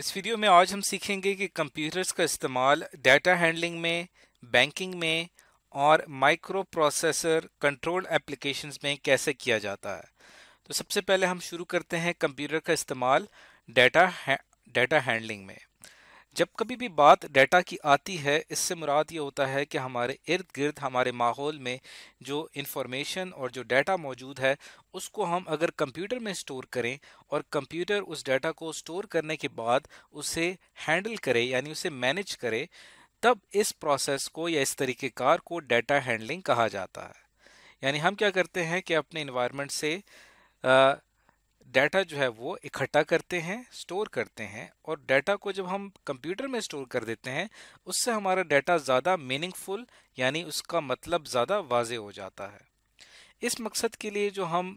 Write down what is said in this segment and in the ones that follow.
इस वीडियो में आज हम सीखेंगे कि कंप्यूटर्स का इस्तेमाल डाटा हैंडलिंग में बैंकिंग में और माइक्रो प्रोसेसर कंट्रोल एप्लीकेशन में कैसे किया जाता है तो सबसे पहले हम शुरू करते हैं कंप्यूटर का इस्तेमाल डाटा डाटा हैंडलिंग में जब कभी भी बात डाटा की आती है इससे मुराद ये होता है कि हमारे इर्द गिर्द हमारे माहौल में जो इन्फॉर्मेशन और जो डेटा मौजूद है उसको हम अगर कंप्यूटर में स्टोर करें और कंप्यूटर उस डेटा को स्टोर करने के बाद उसे हैंडल करे यानी उसे मैनेज करे तब इस प्रोसेस को या इस तरीक़ेकार को डाटा हैंडलिंग कहा जाता है यानी हम क्या करते हैं कि अपने इन्वायरमेंट से आ, डाटा जो है वो इकट्ठा करते हैं स्टोर करते हैं और डाटा को जब हम कंप्यूटर में स्टोर कर देते हैं उससे हमारा डाटा ज़्यादा मीनिंगफुल यानी उसका मतलब ज़्यादा वाज हो जाता है इस मकसद के लिए जो हम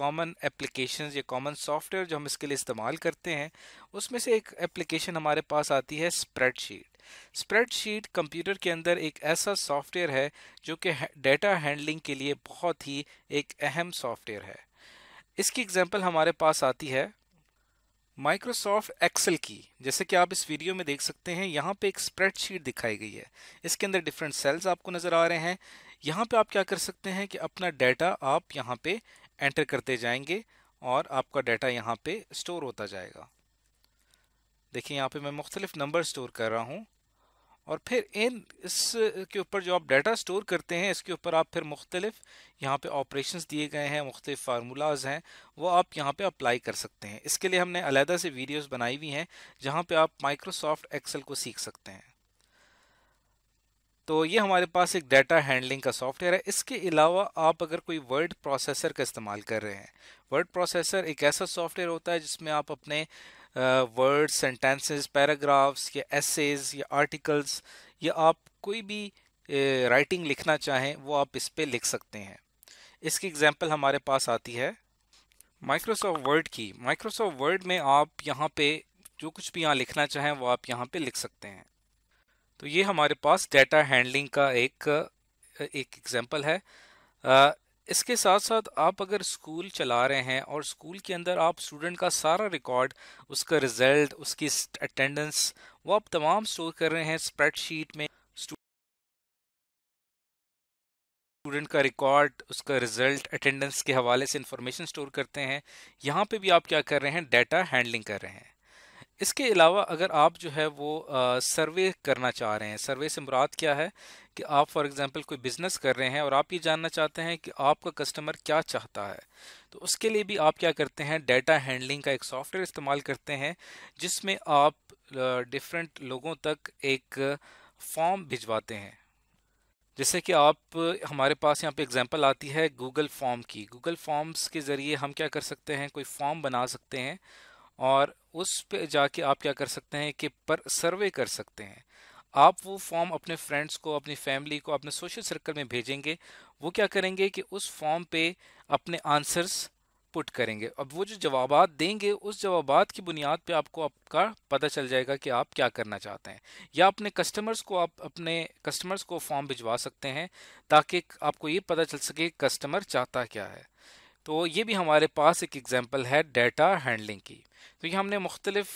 कॉमन एप्लीकेशन या कॉमन सॉफ्टवेयर जो हम इसके लिए इस्तेमाल करते हैं उसमें से एक एप्लीकेशन हमारे पास आती है स्प्रेडशीट स्प्रेडशीट कंप्यूटर के अंदर एक ऐसा सॉफ्टवेयर है जो कि डेटा हैंडलिंग के लिए बहुत ही एक अहम सॉफ्टवेयर है इसकी एग्जाम्पल हमारे पास आती है माइक्रोसॉफ्ट एक्सेल की जैसे कि आप इस वीडियो में देख सकते हैं यहाँ पे एक स्प्रेडशीट दिखाई गई है इसके अंदर डिफरेंट सेल्स आपको नज़र आ रहे हैं यहाँ पे आप क्या कर सकते हैं कि अपना डाटा आप यहाँ पे एंटर करते जाएंगे और आपका डाटा यहाँ पे स्टोर होता जाएगा देखिए यहाँ पे मैं मुख्तलिफ नंबर स्टोर कर रहा हूँ और फिर इन इस के ऊपर जो आप डाटा स्टोर करते हैं इसके ऊपर आप फिर मुख्तलिफ यहाँ पे ऑपरेशंस दिए गए हैं मुख्तलिफ फार्मूलाज हैं वो आप यहाँ पे अप्लाई कर सकते हैं इसके लिए हमने अलहदा से वीडियोस बनाई हुई हैं जहाँ पे आप माइक्रोसॉफ्ट एक्सेल को सीख सकते हैं तो ये हमारे पास एक डाटा हैंडलिंग का सॉफ्टवेयर है इसके अलावा आप अगर कोई वर्ड प्रोसेसर का इस्तेमाल कर रहे हैं वर्ड प्रोसेसर एक ऐसा सॉफ्टवेयर होता है जिसमें आप अपने वर्ड्स सेंटेंसेस पैराग्राफ्स या एसेज या आर्टिकल्स या आप कोई भी राइटिंग uh, लिखना चाहें वो आप इस पर लिख सकते हैं इसकी एग्जाम्पल हमारे पास आती है माइक्रोसॉफ्ट वर्ड की माइक्रोसॉफ्ट वर्ड में आप यहाँ पे जो कुछ भी यहाँ लिखना चाहें वो आप यहाँ पे लिख सकते हैं तो ये हमारे पास डेटा हैंडलिंग का एक एक एग्जांपल है इसके साथ साथ आप अगर स्कूल चला रहे हैं और स्कूल के अंदर आप स्टूडेंट का सारा रिकॉर्ड उसका रिजल्ट उसकी अटेंडेंस वो आप तमाम स्टोर कर रहे हैं स्प्रेडशीट में स्टूडेंट का रिकॉर्ड उसका रिजल्ट अटेंडेंस के हवाले से इंफॉर्मेशन स्टोर करते हैं यहाँ पे भी आप क्या कर रहे हैं डाटा हैंडलिंग कर रहे हैं इसके अलावा अगर आप जो है वो सर्वे करना चाह रहे हैं सर्वे से मुराद क्या है कि आप फॉर एग्जांपल कोई बिज़नेस कर रहे हैं और आप ये जानना चाहते हैं कि आपका कस्टमर क्या चाहता है तो उसके लिए भी आप क्या करते हैं डेटा हैंडलिंग का एक सॉफ्टवेयर इस्तेमाल करते हैं जिसमें आप डिफरेंट लोगों तक एक फॉर्म भिजवाते हैं जैसे कि आप हमारे पास यहाँ पे एग्जांपल आती है गूगल फॉर्म की गूगल फॉर्म्स के ज़रिए हम क्या कर सकते हैं कोई फॉर्म बना सकते हैं और उस पे जाके आप क्या कर सकते हैं कि पर सर्वे कर सकते हैं आप वो फॉर्म अपने फ्रेंड्स को अपनी फैमिली को अपने सोशल सर्कल में भेजेंगे वो क्या करेंगे कि उस फॉर्म पे अपने आंसर्स पुट करेंगे अब वो जो जवाब देंगे उस जवाब की बुनियाद पे आपको आपका पता चल जाएगा कि आप क्या करना चाहते हैं या अपने कस्टमर्स को आप अपने कस्टमर्स को फॉर्म भिजवा सकते हैं ताकि आपको ये पता चल सके कस्टमर चाहता क्या है तो ये भी हमारे पास एक एग्जाम्पल है डेटा हैंडलिंग की तो ये हमने मुख्तलिफ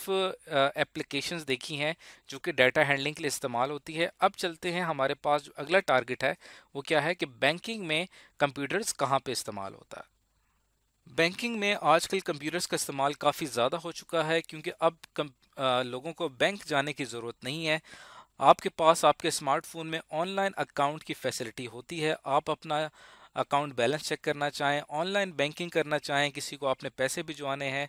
एप्लीकेशन देखी हैं जो कि डाटा हैंडलिंग के लिए इस्तेमाल होती है अब चलते हैं हमारे पास जो अगला टारगेट है वो क्या है कि बैंकिंग में कंप्यूटर्स कहाँ पे इस्तेमाल होता है बैंकिंग में आजकल कंप्यूटर्स का इस्तेमाल काफ़ी ज़्यादा हो चुका है क्योंकि अब कम, आ, लोगों को बैंक जाने की ज़रूरत नहीं है आपके पास आपके स्मार्टफोन में ऑनलाइन अकाउंट की फैसिलिटी होती है आप अपना अकाउंट बैलेंस चेक करना चाहें ऑनलाइन बैंकिंग करना चाहें किसी को आपने पैसे भिजवाने हैं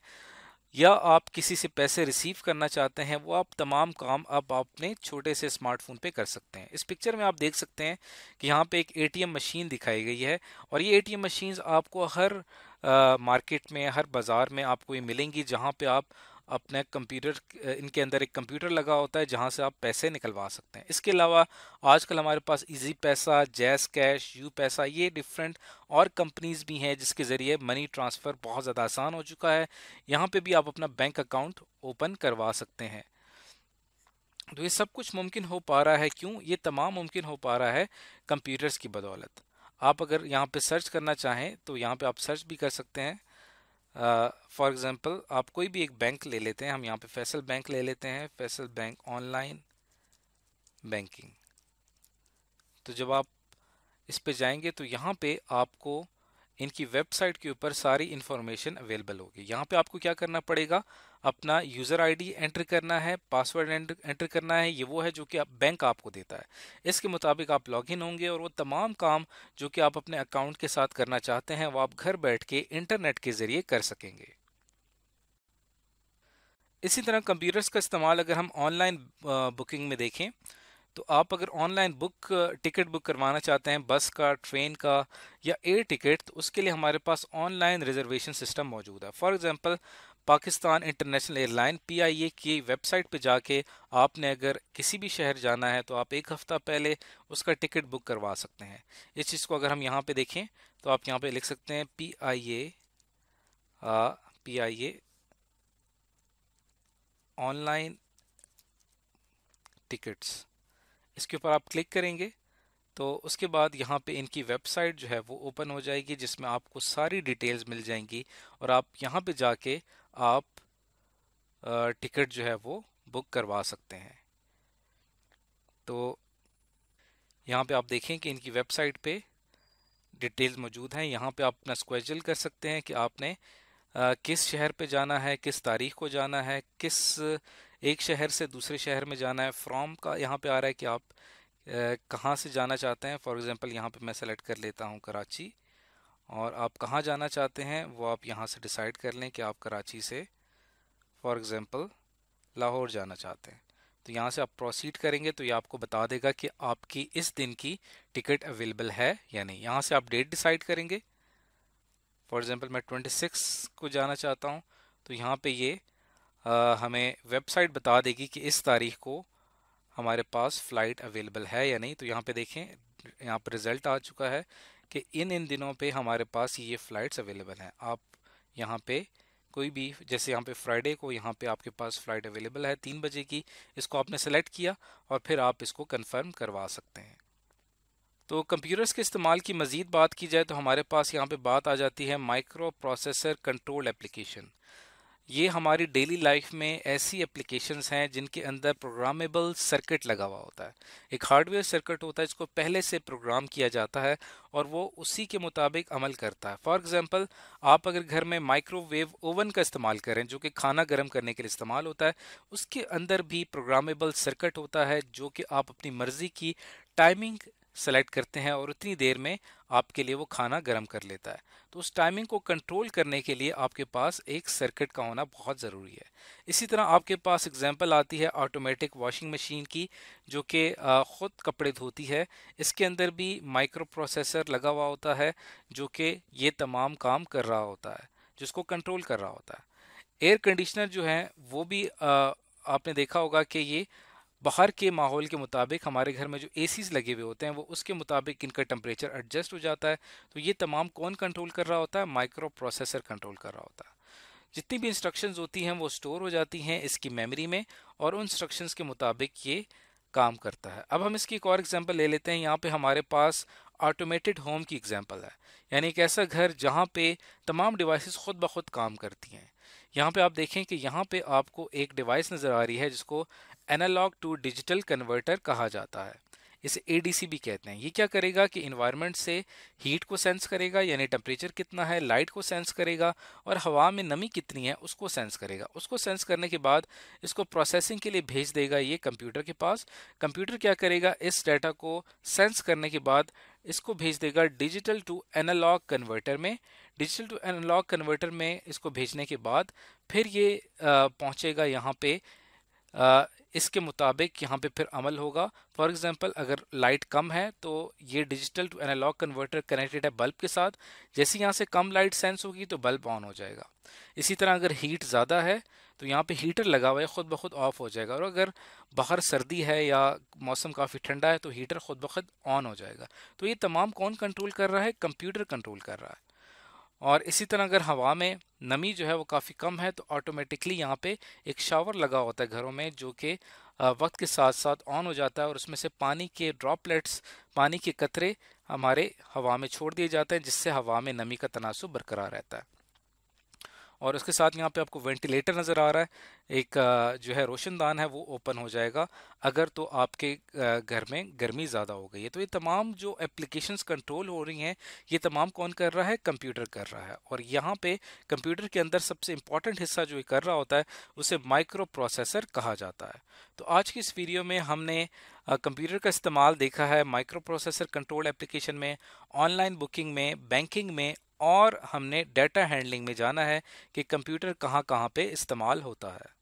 या आप किसी से पैसे रिसीव करना चाहते हैं वो आप तमाम काम अब अपने छोटे से स्मार्टफोन पे कर सकते हैं इस पिक्चर में आप देख सकते हैं कि यहाँ पे एक एटीएम मशीन दिखाई गई है और ये एटीएम मशीन्स आपको हर आ, मार्केट में हर बाज़ार में आपको ये मिलेंगी जहाँ पे आप अपने कंप्यूटर इनके अंदर एक कंप्यूटर लगा होता है जहाँ से आप पैसे निकलवा सकते हैं इसके अलावा आजकल हमारे पास इजी पैसा जैस कैश यू पैसा ये डिफरेंट और कंपनीज भी हैं जिसके ज़रिए मनी ट्रांसफ़र बहुत ज़्यादा आसान हो चुका है यहाँ पे भी आप अपना बैंक अकाउंट ओपन करवा सकते हैं तो ये सब कुछ मुमकिन हो पा रहा है क्यों ये तमाम मुमकिन हो पा रहा है कंप्यूटर्स की बदौलत आप अगर यहाँ पर सर्च करना चाहें तो यहाँ पर आप सर्च भी कर सकते हैं फॉर uh, एग्जांपल आप कोई भी एक बैंक ले लेते हैं हम यहाँ पे फैसल बैंक ले लेते हैं फैसल बैंक ऑनलाइन बैंकिंग तो जब आप इस पे जाएंगे तो यहाँ पे आपको इनकी वेबसाइट के ऊपर सारी इन्फॉर्मेशन अवेलेबल होगी यहाँ पे आपको क्या करना पड़ेगा अपना यूज़र आईडी एंटर करना है पासवर्ड एंटर करना है ये वो है जो कि आप बैंक आपको देता है इसके मुताबिक आप लॉगिन होंगे और वो तमाम काम जो कि आप अपने अकाउंट के साथ करना चाहते हैं वो आप घर बैठ के इंटरनेट के ज़रिए कर सकेंगे इसी तरह कंप्यूटर्स का इस्तेमाल अगर हम ऑनलाइन बुकिंग में देखें तो आप अगर ऑनलाइन बुक टिकट बुक करवाना चाहते हैं बस का ट्रेन का या एयर टिकट तो उसके लिए हमारे पास ऑनलाइन रिजर्वेशन सिस्टम मौजूद है for example Pakistan International Airline PIA की वेबसाइट पर जाके आपने अगर किसी भी शहर जाना है तो आप एक हफ़्ता पहले उसका टिकट बुक करवा सकते हैं इस चीज़ को अगर हम यहाँ पर देखें तो आप यहाँ पर लिख सकते हैं P I A P I A online tickets इसके ऊपर आप क्लिक करेंगे तो उसके बाद यहाँ पे इनकी वेबसाइट जो है वो ओपन हो जाएगी जिसमें आपको सारी डिटेल्स मिल जाएंगी और आप यहाँ पे जाके आप टिकट जो है वो बुक करवा सकते हैं तो यहाँ पे आप देखें कि इनकी वेबसाइट पे डिटेल्स मौजूद हैं यहाँ पे आप अपना स्क्वेजल कर सकते हैं कि आपने किस शहर पे जाना है किस तारीख को जाना है किस एक शहर से दूसरे शहर में जाना है फ्रॉम का यहाँ पे आ रहा है कि आप कहाँ से जाना चाहते हैं फॉर एग्ज़ाम्पल यहाँ पे मैं सेलेक्ट कर लेता हूँ कराची और आप कहाँ जाना चाहते हैं वो आप यहाँ से डिसाइड कर लें कि आप कराची से फॉर एग्ज़ाम्पल लाहौर जाना चाहते हैं तो यहाँ से आप प्रोसीड करेंगे तो ये आपको बता देगा कि आपकी इस दिन की टिकट अवेलेबल है या नहीं यहाँ से आप डेट डिसाइड करेंगे फॉर एग्ज़ाम्पल मैं ट्वेंटी सिक्स को जाना चाहता हूँ तो यहाँ पे ये हमें वेबसाइट बता देगी कि इस तारीख को हमारे पास फ़्लाइट अवेलेबल है या नहीं तो यहाँ पे देखें यहाँ पर रिज़ल्ट आ चुका है कि इन इन दिनों पे हमारे पास ये फ़्लाइट्स अवेलेबल हैं आप यहाँ पे कोई भी जैसे यहाँ पे फ्राइडे को यहाँ पे आपके पास फ़्लाइट अवेलेबल है तीन बजे की इसको आपने सेलेक्ट किया और फिर आप इसको कन्फर्म करवा सकते हैं तो कंप्यूटर्स के इस्तेमाल की मज़ीद बात की जाए तो हमारे पास यहाँ पर बात आ जाती है माइक्रो प्रोसेसर कंट्रोल एप्लीकेशन ये हमारी डेली लाइफ में ऐसी एप्लीकेशंस हैं जिनके अंदर प्रोग्रामेबल सर्किट लगा हुआ होता है एक हार्डवेयर सर्किट होता है जिसको पहले से प्रोग्राम किया जाता है और वो उसी के मुताबिक अमल करता है फॉर एग्जांपल आप अगर घर में माइक्रोवेव ओवन का इस्तेमाल करें जो कि खाना गर्म करने के लिए इस्तेमाल होता है उसके अंदर भी प्रोग्रामेबल सर्किट होता है जो कि आप अपनी मर्ज़ी की टाइमिंग सेलेक्ट करते हैं और उतनी देर में आपके लिए वो खाना गर्म कर लेता है तो उस टाइमिंग को कंट्रोल करने के लिए आपके पास एक सर्किट का होना बहुत ज़रूरी है इसी तरह आपके पास एग्जांपल आती है ऑटोमेटिक वॉशिंग मशीन की जो कि ख़ुद कपड़े धोती है इसके अंदर भी माइक्रो प्रोसेसर लगा हुआ होता है जो कि ये तमाम काम कर रहा होता है जिसको कंट्रोल कर रहा होता है एयर कंडीशनर जो है वो भी आ, आपने देखा होगा कि ये बाहर के माहौल के मुताबिक हमारे घर में जो ए लगे हुए होते हैं वो उसके मुताबिक इनका टेम्परेचर एडजस्ट हो जाता है तो ये तमाम कौन कंट्रोल कर रहा होता है माइक्रो प्रोसेसर कंट्रोल कर रहा होता है जितनी भी इंस्ट्रक्शंस होती हैं वो स्टोर हो जाती हैं इसकी मेमोरी में और उन इंस्ट्रक्शंस के मुताबिक ये काम करता है अब हम इसकी एक और एग्जांपल ले लेते हैं यहाँ पे हमारे पास ऑटोमेटेड होम की एग्जांपल है यानी एक ऐसा घर जहाँ पे तमाम डिवाइसेस खुद ब खुद काम करती हैं यहाँ पे आप देखें कि यहाँ पे आपको एक डिवाइस नज़र आ रही है जिसको एनालॉग टू डिजिटल कन्वर्टर कहा जाता है इसे ए भी कहते हैं ये क्या करेगा कि इन्वायरमेंट से हीट को सेंस करेगा यानी टेम्परेचर कितना है लाइट को सेंस करेगा और हवा में नमी कितनी है उसको सेंस करेगा उसको सेंस करने के बाद इसको प्रोसेसिंग के लिए भेज देगा ये कंप्यूटर के पास कंप्यूटर क्या करेगा इस डाटा को सेंस करने के बाद इसको भेज देगा डिजिटल टू एनालॉग कन्वर्टर में डिजिटल टू एनालॉग कन्वर्टर में इसको भेजने के बाद फिर ये पहुँचेगा यहाँ पर इसके मुताबिक यहाँ पे फिर अमल होगा फॉर एग्जांपल अगर लाइट कम है तो ये digital to analogue converter connected है बल्ब के साथ जैसे यहाँ से कम लाइट सेंस होगी तो बल्ब ऑन हो जाएगा इसी तरह अगर हीट ज़्यादा है तो यहाँ पे हीटर लगा हुआ है ख़ुद ब खुद ऑफ हो जाएगा और अगर बाहर सर्दी है या मौसम काफ़ी ठंडा है तो हीटर खुद ब खुद ऑन हो जाएगा तो ये तमाम कौन कंट्रोल कर रहा है कंप्यूटर कंट्रोल कर रहा है और इसी तरह अगर हवा में नमी जो है वो काफ़ी कम है तो ऑटोमेटिकली यहाँ पे एक शावर लगा होता है घरों में जो कि वक्त के साथ साथ ऑन हो जाता है और उसमें से पानी के ड्रॉपलेट्स पानी के कतरे हमारे हवा में छोड़ दिए जाते हैं जिससे हवा में नमी का तनासब बरकरार रहता है और उसके साथ यहाँ पे आपको वेंटिलेटर नज़र आ रहा है एक जो है रोशनदान है वो ओपन हो जाएगा अगर तो आपके घर में गर्मी ज़्यादा हो गई है तो ये तमाम जो एप्लीकेशंस कंट्रोल हो रही हैं ये तमाम कौन कर रहा है कंप्यूटर कर रहा है और यहाँ पे कंप्यूटर के अंदर सबसे इंपॉर्टेंट हिस्सा जो कर रहा होता है उसे माइक्रो प्रोसेसर कहा जाता है तो आज की इस वीडियो में हमने कंप्यूटर का इस्तेमाल देखा है माइक्रो प्रोसेसर कंट्रोल एप्लीकेशन में ऑनलाइन बुकिंग में बैंकिंग में और हमने डेटा हैंडलिंग में जाना है कि कंप्यूटर कहाँ कहाँ पे इस्तेमाल होता है